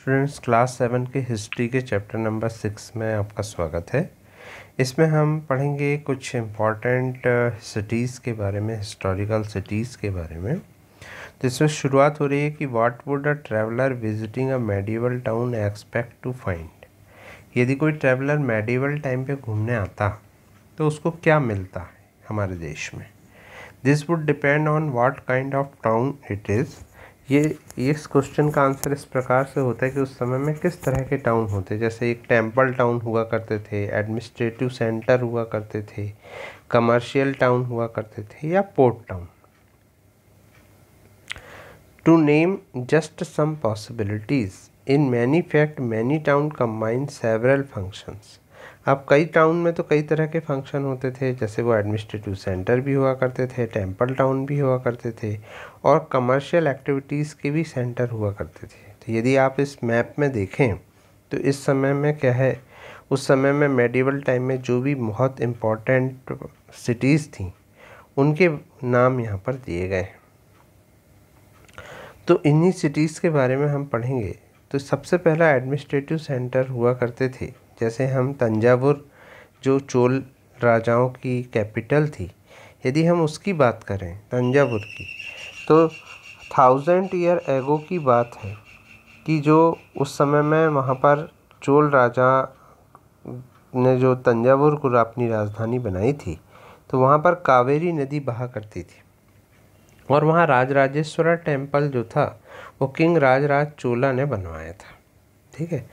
students class seven के history के chapter number six में आपका स्वागत है इसमें हम पढ़ेंगे कुछ इम्पॉर्टेंट सिटीज़ uh, के बारे में हिस्टोरिकल सिटीज़ के बारे में जिसमें तो शुरुआत हो रही है कि what would a traveller visiting a medieval town expect to find यदि कोई ट्रैवलर मेडिवल टाइम पे घूमने आता तो उसको क्या मिलता है हमारे देश में this would depend on what kind of town it is ये इस क्वेश्चन का आंसर इस प्रकार से होता है कि उस समय में किस तरह के टाउन होते जैसे एक टेम्पल टाउन हुआ करते थे एडमिनिस्ट्रेटिव सेंटर हुआ करते थे कमर्शियल टाउन हुआ करते थे या port town to name just some possibilities in many fact many town combine several functions अब कई टाउन में तो कई तरह के फंक्शन होते थे जैसे वो एडमिनिस्ट्रेटिव सेंटर भी हुआ करते थे टेंपल टाउन भी हुआ करते थे और कमर्शियल एक्टिविटीज़ के भी सेंटर हुआ करते थे तो यदि आप इस मैप में देखें तो इस समय में क्या है उस समय में मेडिवल टाइम में जो भी बहुत इम्पॉर्टेंट सिटीज़ थी उनके नाम यहाँ पर दिए गए तो इन्हीं सिटीज़ के बारे में हम पढ़ेंगे तो सबसे पहला एडमिनिस्ट्रेटिव सेंटर हुआ करते थे जैसे हम तंजावुर जो चोल राजाओं की कैपिटल थी यदि हम उसकी बात करें तंजावुर की तो थाउजेंड ईयर एगो की बात है कि जो उस समय में वहाँ पर चोल राजा ने जो तंजावुर को अपनी राजधानी बनाई थी तो वहाँ पर कावेरी नदी बहा करती थी और वहाँ राजराजेश्वरा टेम्पल जो था वो किंग राजराज चोला ने बनवाया था ठीक है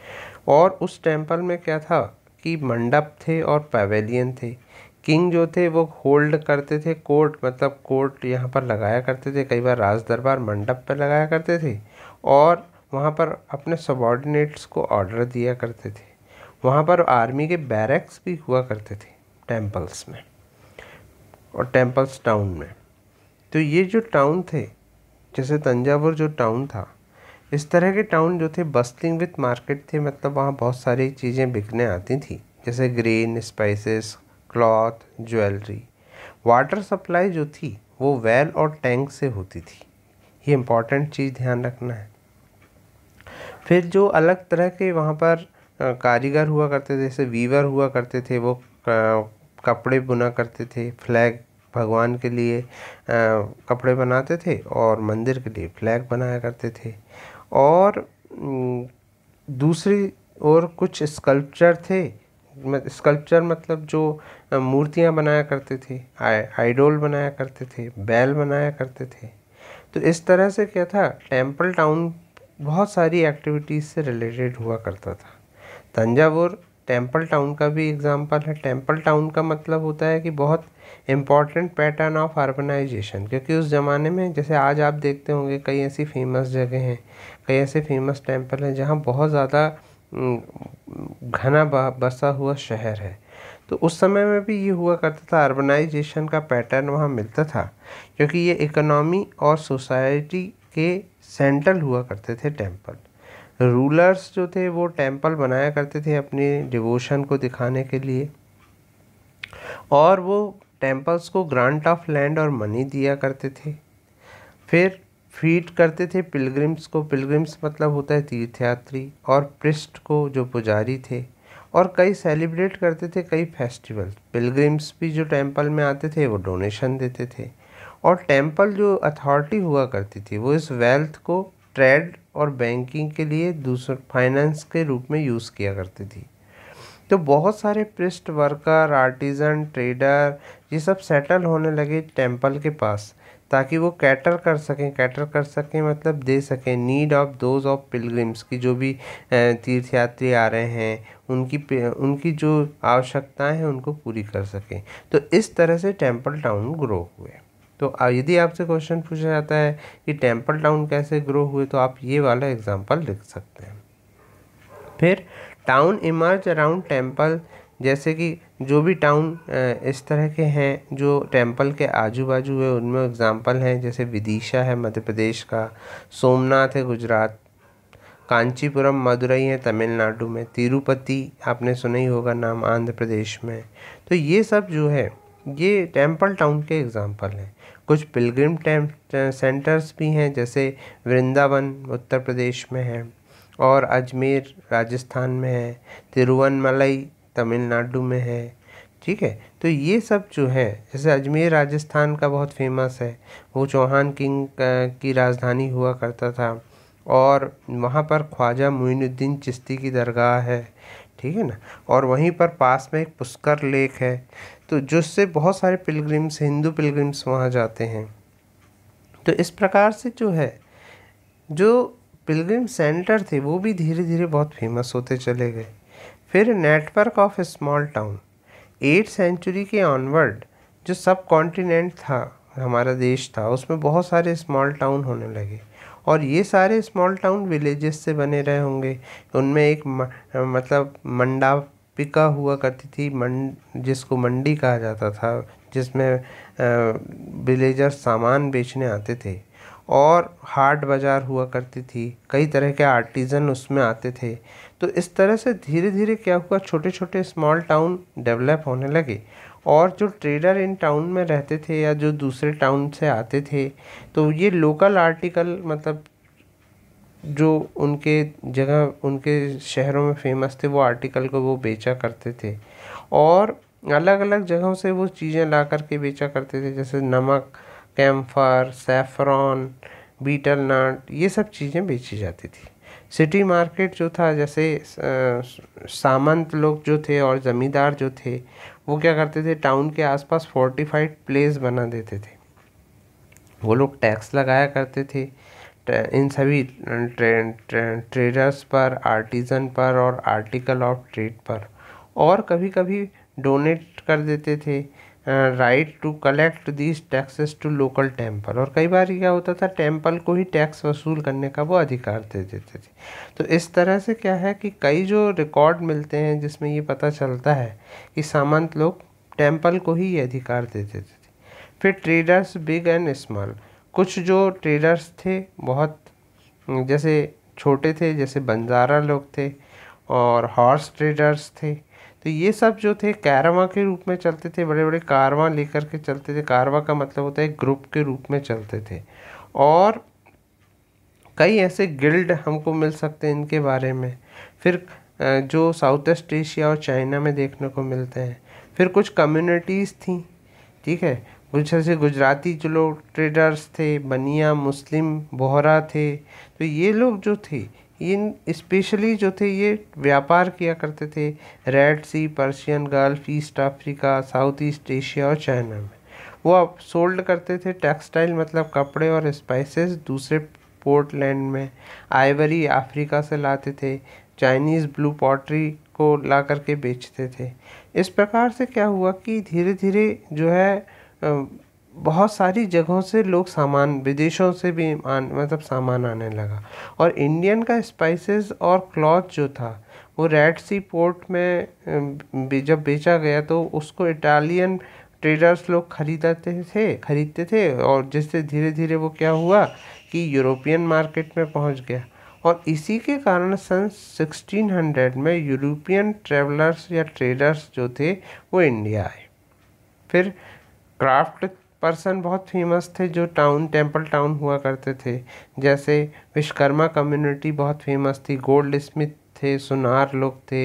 और उस टेंपल में क्या था कि मंडप थे और पवेलियन थे किंग जो थे वो होल्ड करते थे कोर्ट मतलब कोर्ट यहाँ पर लगाया करते थे कई बार राज दरबार मंडप पर लगाया करते थे और वहाँ पर अपने सबॉर्डिनेट्स को ऑर्डर दिया करते थे वहाँ पर आर्मी के बैरक्स भी हुआ करते थे टेम्पल्स में और टेम्पल्स टाउन में तो ये जो टाउन थे जैसे तंजावुर जो टाउन था इस तरह के टाउन जो थे बस्तिंग विथ मार्केट थे मतलब वहाँ बहुत सारी चीज़ें बिकने आती थी जैसे green spices cloth jewellery water supply जो थी वो वेल और टैंक से होती थी ये इम्पॉर्टेंट चीज़ ध्यान रखना है फिर जो अलग तरह के वहाँ पर कारीगर हुआ करते थे जैसे वीवर हुआ करते थे वो कपड़े बुना करते थे फ्लैग भगवान के लिए कपड़े बनाते थे और मंदिर के लिए फ्लैग बनाया करते थे और दूसरी ओर कुछ स्कल्पचर थे स्कल्पचर मतलब जो मूर्तियाँ बनाया करते थे आइडोल बनाया करते थे बैल बनाया करते थे तो इस तरह से क्या था टेम्पल टाउन बहुत सारी एक्टिविटीज़ से रिलेटेड हुआ करता था तंजावुर टेम्पल टाउन का भी एग्जाम्पल है टेम्पल टाउन का मतलब होता है कि बहुत इम्पॉर्टेंट पैटर्न ऑफ आर्गनाइजेशन क्योंकि उस ज़माने में जैसे आज आप देखते होंगे कई ऐसी फेमस जगह हैं कई ऐसे फेमस टेम्पल हैं जहाँ बहुत ज़्यादा घना बसा हुआ शहर है तो उस समय में भी ये हुआ करता था अर्बनाइजेशन का पैटर्न वहाँ मिलता था क्योंकि ये इकोनॉमी और सोसाइटी के सेंट्रल हुआ करते थे टेम्पल रूलर्स जो थे वो टेम्पल बनाया करते थे अपने डिवोशन को दिखाने के लिए और वो टेम्पल्स को ग्रांट ऑफ लैंड और मनी दिया करते थे फिर फीड करते थे पिलग्रिम्स को पिलग्रिम्स मतलब होता है तीर्थयात्री और पृष्ठ को जो पुजारी थे और कई सेलिब्रेट करते थे कई फेस्टिवल पिलग्रिम्स भी जो टेम्पल में आते थे वो डोनेशन देते थे और टेम्पल जो अथॉरिटी हुआ करती थी वो इस वेल्थ को ट्रेड और बैंकिंग के लिए दूसरे फाइनेंस के रूप में यूज़ किया करती थी तो बहुत सारे पृष्ठ वर्कर आर्टिज़न ट्रेडर ये सब सेटल होने लगे टेम्पल के पास ताकि वो कैटर कर सकें कैटर कर सकें मतलब दे सकें need of those of pilgrims की जो भी तीर्थयात्री आ रहे हैं उनकी उनकी जो आवश्यकताएं हैं उनको पूरी कर सकें तो इस तरह से टेम्पल टाउन ग्रो हुए तो यदि आपसे क्वेश्चन पूछा जाता है कि टेम्पल टाउन कैसे ग्रो हुए तो आप ये वाला एग्जाम्पल लिख सकते हैं फिर टाउन इमर्ज अराउंड टेम्पल जैसे कि जो भी टाउन इस तरह के हैं जो टेंपल के आजू बाजू है उनमें एग्ज़ाम्पल हैं जैसे विदिशा है मध्य प्रदेश का सोमनाथ है गुजरात कांचीपुरम मदुरई है तमिलनाडु में तिरुपति आपने सुना ही होगा नाम आंध्र प्रदेश में तो ये सब जो है ये टेम्पल टाउन के एग्जांपल हैं कुछ पिलग्रिम टेम सेंटर्स भी हैं जैसे वृंदावन उत्तर प्रदेश में है और अजमेर राजस्थान में है तिरुवनमलई तमिलनाडु में है ठीक है तो ये सब जो है जैसे अजमेर राजस्थान का बहुत फेमस है वो चौहान किंग की राजधानी हुआ करता था और वहाँ पर ख्वाजा मोइनुद्दीन चिश्ती की दरगाह है ठीक है ना और वहीं पर पास में एक पुष्कर लेक है तो जिससे बहुत सारे पिलग्रिम्स हिंदू पिलग्रिम्स वहाँ जाते हैं तो इस प्रकार से जो है जो पिलग्रिम सेंटर थे वो भी धीरे धीरे बहुत फेमस होते चले गए फिर network of small town eight century के ऑनवर्ड जो सब कॉन्टिनेंट था हमारा देश था उसमें बहुत सारे स्मॉल टाउन होने लगे और ये सारे स्मॉल टाउन विलेजेस से बने रहे होंगे उनमें एक म, मतलब मंडा पिका हुआ करती थी मंड जिसको मंडी कहा जाता था जिसमें विलेजर्स सामान बेचने आते थे और हाट बाज़ार हुआ करती थी कई तरह के आर्टिज़न उसमें आते थे तो इस तरह से धीरे धीरे क्या हुआ छोटे छोटे स्मॉल टाउन डेवलप होने लगे और जो ट्रेडर इन टाउन में रहते थे या जो दूसरे टाउन से आते थे तो ये लोकल आर्टिकल मतलब जो उनके जगह उनके शहरों में फेमस थे वो आर्टिकल को वो बेचा करते थे और अलग अलग जगहों से वो चीज़ें ला करके बेचा करते थे जैसे नमक कैम्फर सेफ्रॉन बीटल नट ये सब चीज़ें बेची जाती थी सिटी मार्केट जो था जैसे सामंत लोग जो थे और ज़मींदार जो थे वो क्या करते थे टाउन के आसपास फोर्टिफाइड प्लेस बना देते थे वो लोग टैक्स लगाया करते थे इन सभी ट्रेडर्स पर आर्टिज़न पर और आर्टिकल ऑफ ट्रेड पर और कभी कभी डोनेट कर देते थे right to collect these taxes to local temple और कई बार क्या होता था टेम्पल को ही टैक्स वसूल करने का वो अधिकार दे देते थे तो इस तरह से क्या है कि कई जो रिकॉर्ड मिलते हैं जिसमें ये पता चलता है कि सामंत लोग टेम्पल को ही ये अधिकार दे देते थे फिर ट्रेडर्स बिग एंड स्मॉल कुछ जो ट्रेडर्स थे बहुत जैसे छोटे थे जैसे बंजारा लोग थे और हॉर्स ट्रेडर्स थे तो ये सब जो थे कैरवा के रूप में चलते थे बड़े बड़े कारवा लेकर के चलते थे कारवा का मतलब होता है ग्रुप के रूप में चलते थे और कई ऐसे गिल्ड हमको मिल सकते हैं इनके बारे में फिर जो साउथ ईस्ट एशिया और चाइना में देखने को मिलते हैं फिर कुछ कम्युनिटीज़ थी ठीक है कुछ ऐसे गुजराती जो लोग ट्रेडर्स थे बनिया मुस्लिम बोहरा थे तो ये लोग जो थे इन स्पेशली जो थे ये व्यापार किया करते थे Red Sea Persian Gulf East Africa South East Asia और चाइना में वो सोल्ड करते थे टेक्सटाइल मतलब कपड़े और स्पाइसेस दूसरे पोर्टलैंड में आइवरी अफ्रीका से लाते थे चाइनीज़ ब्लू पॉटरी को ला करके बेचते थे इस प्रकार से क्या हुआ कि धीरे धीरे जो है बहुत सारी जगहों से लोग सामान विदेशों से भी आन मतलब सामान आने लगा और इंडियन का स्पाइसेस और क्लॉथ जो था वो रेड सी पोर्ट में जब बेचा गया तो उसको इटालियन ट्रेडर्स लोग खरीदते थे खरीदते थे और जिससे धीरे धीरे वो क्या हुआ कि यूरोपियन मार्केट में पहुंच गया और इसी के कारण सन 1600 में यूरोपियन ट्रेवलर्स या ट्रेडर्स जो थे वो इंडिया आए फिर क्राफ्ट पर्सन बहुत फेमस थे जो टाउन टेंपल टाउन हुआ करते थे जैसे विश्वकर्मा कम्युनिटी बहुत फेमस थी गोल्ड स्मिथ थे सुनार लोग थे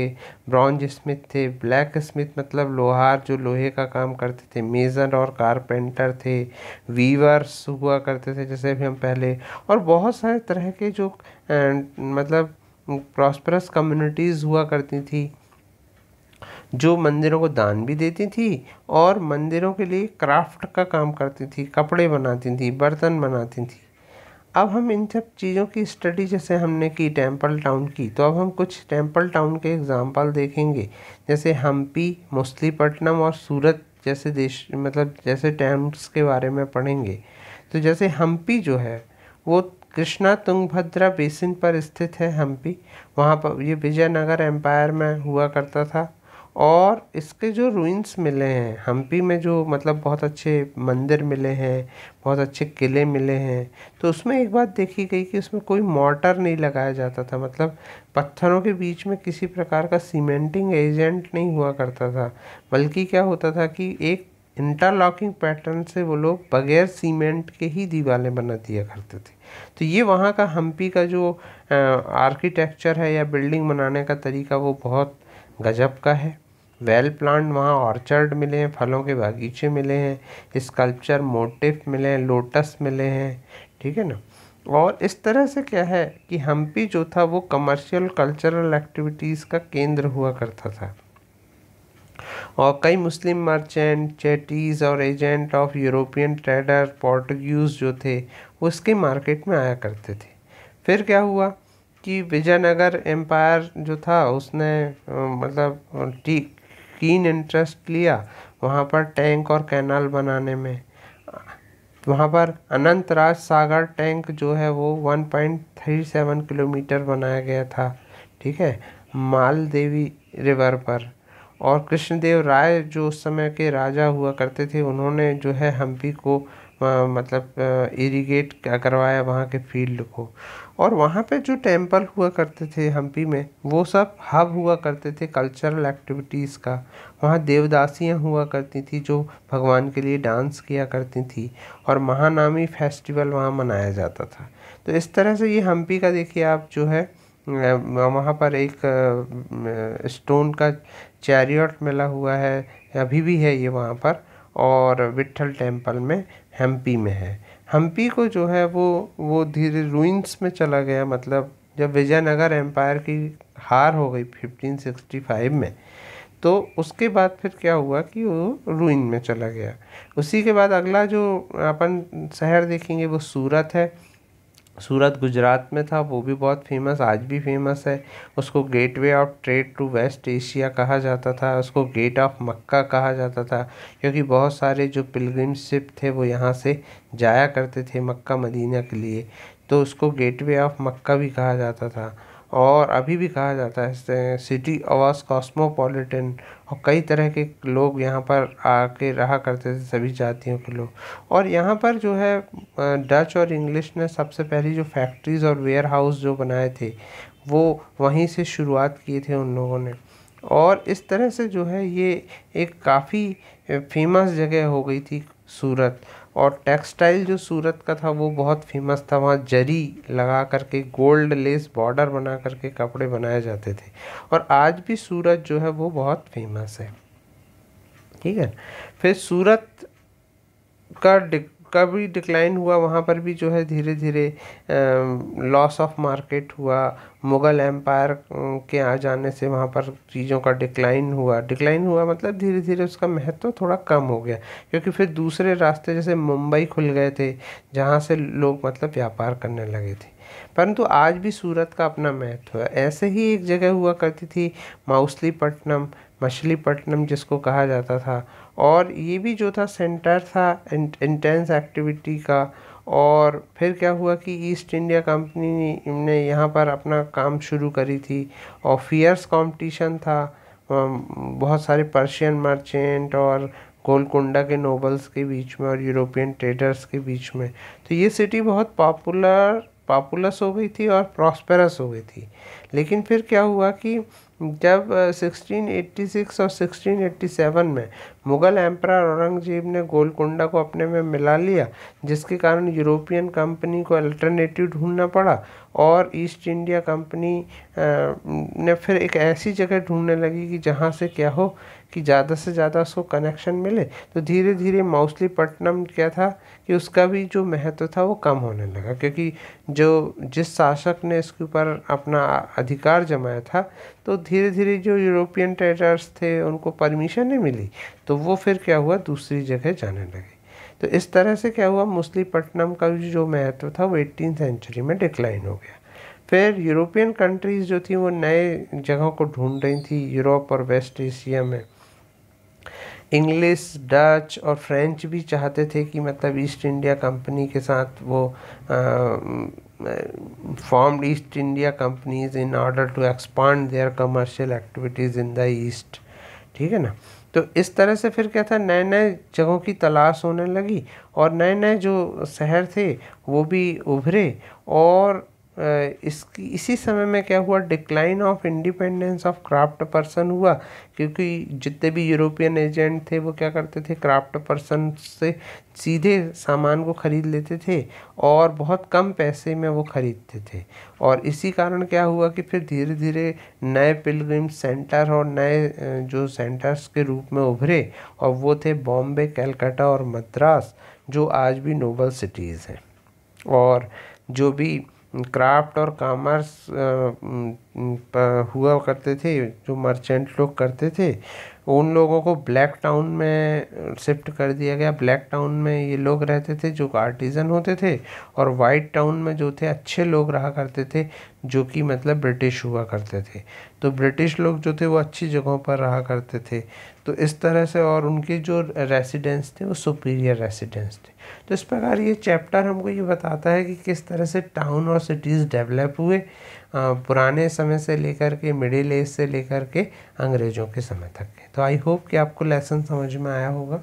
ब्रॉन्ज स्मिथ थे ब्लैक स्मिथ मतलब लोहार जो लोहे का काम करते थे मेज़र और कारपेंटर थे वीवर्स हुआ करते थे जैसे भी हम पहले और बहुत सारे तरह के जो मतलब प्रॉस्परस कम्युनिटीज़ हुआ करती थी जो मंदिरों को दान भी देती थी और मंदिरों के लिए क्राफ्ट का काम करती थी कपड़े बनाती थी बर्तन बनाती थी अब हम इन सब चीज़ों की स्टडी जैसे हमने की टेम्पल टाउन की तो अब हम कुछ टेम्पल टाउन के एग्ज़ाम्पल देखेंगे जैसे हम्पी मुस्लीपट्टनम और सूरत जैसे देश मतलब जैसे टैम्प्स के बारे में पढ़ेंगे तो जैसे हम्पी जो है वो कृष्णा तुंगभद्रा बेसिन पर स्थित है हम्पी वहाँ पर ये विजयनगर एम्पायर में हुआ करता था और इसके जो रूइंस मिले हैं हम्पी में जो मतलब बहुत अच्छे मंदिर मिले हैं बहुत अच्छे किले मिले हैं तो उसमें एक बात देखी गई कि उसमें कोई मोटर नहीं लगाया जाता था मतलब पत्थरों के बीच में किसी प्रकार का सीमेंटिंग एजेंट नहीं हुआ करता था बल्कि क्या होता था कि एक इंटरलॉकिंग पैटर्न से वो लोग बगैर सीमेंट के ही दीवारें बना दिया करते थे तो ये वहाँ का हम्पी का जो आर्किटेक्चर है या बिल्डिंग बनाने का तरीका वो बहुत गजब का है वेल प्लांट वहाँ ऑर्चर्ड मिले हैं फलों के बागीचे मिले हैं स्कल्पचर मोटिव मिले हैं लोटस मिले हैं ठीक है ना और इस तरह से क्या है कि हम्पी जो था वो कमर्शियल कल्चरल एक्टिविटीज़ का केंद्र हुआ करता था और कई मुस्लिम मर्चेंट चेटीज़ और agent of European trader Portuguese जो थे उसके मार्केट में आया करते थे फिर क्या हुआ कि विजयनगर एम्पायर जो था उसने मतलब कीन इंटरेस्ट लिया वहाँ पर टैंक और कैनाल बनाने में वहाँ पर अनंत राज सागर टैंक जो है वो 1.37 किलोमीटर बनाया गया था ठीक है माल देवी रिवर पर और कृष्णदेव राय जो उस समय के राजा हुआ करते थे उन्होंने जो है हम्पी को मतलब इरीगेट करवाया वहाँ के फील्ड को और वहाँ पे जो टेंपल हुआ करते थे हम्पी में वो सब हब हुआ करते थे कल्चरल एक्टिविटीज़ का वहाँ देवदासियाँ हुआ करती थी जो भगवान के लिए डांस किया करती थी और महानामी फेस्टिवल वहाँ मनाया जाता था तो इस तरह से ये हम्पी का देखिए आप जो है वहाँ पर एक स्टोन का चैरियट मिला हुआ है अभी भी है ये वहाँ पर और विट्ठल टेम्पल में हम्पी में है हम्पी को जो है वो वो धीरे रूइंस में चला गया मतलब जब विजयनगर एम्पायर की हार हो गई 1565 में तो उसके बाद फिर क्या हुआ कि वो रूइन में चला गया उसी के बाद अगला जो अपन शहर देखेंगे वो सूरत है सूरत गुजरात में था वो भी बहुत फेमस आज भी फेमस है उसको gateway of trade to West Asia कहा जाता था उसको गेट ऑफ मक्का कहा जाता था क्योंकि बहुत सारे जो पिलग्रिमशिप थे वो यहाँ से जाया करते थे मक्का मदीना के लिए तो उसको गेटवे ऑफ मक्का भी कहा जाता था और अभी भी कहा जाता है सिटी आवास कॉस्मोपॉलिटन और कई तरह के लोग यहाँ पर आके रहा करते थे सभी जातियों के लोग और यहाँ पर जो है डच और इंग्लिश ने सबसे पहली जो फैक्ट्रीज़ और वेयर हाउस जो बनाए थे वो वहीं से शुरुआत किए थे उन लोगों ने और इस तरह से जो है ये एक काफ़ी फेमस जगह हो गई थी सूरत और टेक्सटाइल जो सूरत का था वो बहुत फेमस था वहाँ जरी लगा करके गोल्ड लेस बॉर्डर बना करके कपड़े बनाए जाते थे और आज भी सूरत जो है वो बहुत फेमस है ठीक है फिर सूरत का का भी डिक्लाइन हुआ वहाँ पर भी जो है धीरे धीरे लॉस ऑफ मार्केट हुआ मुग़ल एम्पायर के आ जाने से वहाँ पर चीज़ों का डिक्लाइन हुआ डिक्लाइन हुआ मतलब धीरे धीरे उसका महत्व थोड़ा कम हो गया क्योंकि फिर दूसरे रास्ते जैसे मुंबई खुल गए थे जहाँ से लोग मतलब व्यापार करने लगे थे परंतु आज भी सूरत का अपना महत्व है ऐसे ही एक जगह हुआ करती थी माउसलीपट्टनम मछलीपट्टनम जिसको कहा जाता था और ये भी जो था सेंटर था इंटेंस एक्टिविटी का और फिर क्या हुआ कि ईस्ट इंडिया कंपनी ने यहाँ पर अपना काम शुरू करी थी और फियर्स कंपटीशन था बहुत सारे पर्शियन मर्चेंट और गोलकुंडा के नोबल्स के बीच में और यूरोपियन ट्रेडर्स के बीच में तो ये सिटी बहुत पॉपुलर पॉपुलस हो गई थी और प्रॉस्पेरस हो गई थी लेकिन फिर क्या हुआ कि जब 1686 और 1687 में मुग़ल एम्परर औरंगज़ेब ने गोलकुंडा को अपने में मिला लिया जिसके कारण यूरोपियन कंपनी को अल्टरनेटिव ढूंढना पड़ा और ईस्ट इंडिया कंपनी ने फिर एक ऐसी जगह ढूंढने लगी कि जहाँ से क्या हो कि ज़्यादा से ज़्यादा उसको कनेक्शन मिले तो धीरे धीरे पटनम क्या था कि उसका भी जो महत्व था वो कम होने लगा क्योंकि जो जिस शासक ने इसके ऊपर अपना अधिकार जमाया था तो धीरे धीरे जो यूरोपियन ट्रेडर्स थे उनको परमिशन नहीं मिली तो वो फिर क्या हुआ दूसरी जगह जाने लगे तो इस तरह से क्या हुआ मुस्लिपट्टनम का जो महत्व था वो एटीन सेंचुरी में डिक्लाइन हो गया फिर यूरोपियन कंट्रीज़ जो थी वो नए जगहों को ढूंढ रही थी यूरोप और वेस्ट एशिया में इंग्लिश डच और फ्रेंच भी चाहते थे कि मतलब ईस्ट इंडिया कंपनी के साथ वो formed East India companies in order to expand their commercial activities in the East ठीक है ना तो इस तरह से फिर क्या था नए नए जगहों की तलाश होने लगी और नए नए जो शहर थे वो भी उभरे और इसकी इसी समय में क्या हुआ decline of independence of craft person हुआ क्योंकि जितने भी यूरोपियन एजेंट थे वो क्या करते थे क्राफ्ट पर्सन से सीधे सामान को ख़रीद लेते थे और बहुत कम पैसे में वो ख़रीदते थे और इसी कारण क्या हुआ कि फिर धीरे धीरे नए पिलग्रिम सेंटर और नए जो सेंटर्स के रूप में उभरे और वो थे बॉम्बे कैलकाटा और मद्रास जो आज भी नोबल सिटीज़ हैं और जो भी क्राफ्ट और कामर्स हुआ करते थे जो मर्चेंट लोग करते थे उन लोगों को ब्लैक टाउन में शिफ्ट कर दिया गया ब्लैक टाउन में ये लोग रहते थे जो आर्टिज़न होते थे और वाइट टाउन में जो थे अच्छे लोग रहा करते थे जो कि मतलब ब्रिटिश हुआ करते थे तो ब्रिटिश लोग जो थे वो अच्छी जगहों पर रहा करते थे तो इस तरह से और उनके जो रेसिडेंस थे वो सुपीरियर रेसिडेंस थे तो इस प्रकार ये चैप्टर हमको ये बताता है कि किस तरह से टाउन और सिटीज़ डेवलप हुए पुराने समय से लेकर के मिडिल एज से लेकर के अंग्रेज़ों के समय तक तो आई होप कि आपको लेसन समझ में आया होगा